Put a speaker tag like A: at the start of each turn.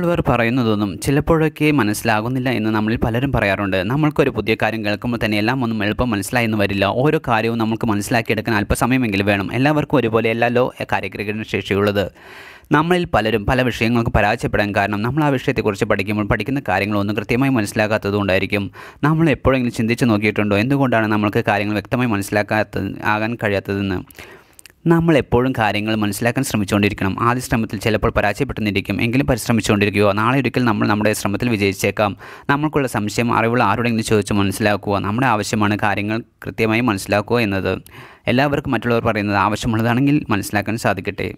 A: നമ്മളിവർ പറയുന്നതൊന്നും ചിലപ്പോഴൊക്കെ മനസ്സിലാകുന്നില്ല എന്ന് നമ്മളിൽ പലരും പറയാറുണ്ട് നമ്മൾക്കൊരു പുതിയ കാര്യം കേൾക്കുമ്പോൾ തന്നെ എല്ലാം ഒന്നും എളുപ്പം മനസ്സിലായെന്ന് വരില്ല ഓരോ കാര്യവും നമുക്ക് മനസ്സിലാക്കിയെടുക്കാൻ അല്പസമയമെങ്കിലും വേണം എല്ലാവർക്കും ഒരുപോലെ എല്ലാലോ കാര്യഗ്രഹണ ശേഷിയുള്ളത് നമ്മളിൽ പലരും പല വിഷയങ്ങൾക്ക് പരാജയപ്പെടാൻ കാരണം നമ്മൾ ആ വിഷയത്തെക്കുറിച്ച് പഠിക്കുമ്പോൾ പഠിക്കുന്ന കാര്യങ്ങളൊന്നും കൃത്യമായി മനസ്സിലാക്കാത്തതുകൊണ്ടായിരിക്കും നമ്മൾ എപ്പോഴെങ്കിലും ചിന്തിച്ച് നോക്കിയിട്ടുണ്ടോ എന്തുകൊണ്ടാണ് നമ്മൾക്ക് കാര്യങ്ങൾ വ്യക്തമായി മനസ്സിലാക്കാത്ത ആകാൻ കഴിയാത്തതെന്ന് നമ്മൾ എപ്പോഴും കാര്യങ്ങൾ മനസ്സിലാക്കാൻ ശ്രമിച്ചുകൊണ്ടിരിക്കണം ആദ്യ ശ്രമത്തിൽ ചിലപ്പോൾ പരാജയപ്പെട്ടുന്നിരിക്കും എങ്കിലും പരിശ്രമിച്ചുകൊണ്ടിരിക്കുക നാളെ ഒരിക്കൽ നമ്മൾ നമ്മുടെ ശ്രമത്തിൽ വിജയിച്ചേക്കാം നമ്മൾക്കുള്ള സംശയം അറിവുള്ള ആരോടെങ്കിലും ചോദിച്ച് മനസ്സിലാക്കുക നമ്മുടെ ആവശ്യമാണ് കാര്യങ്ങൾ കൃത്യമായി മനസ്സിലാക്കുക എന്നത് എല്ലാവർക്കും മറ്റുള്ളവർ പറയുന്നത് ആവശ്യമുള്ളതാണെങ്കിൽ മനസ്സിലാക്കാൻ സാധിക്കട്ടെ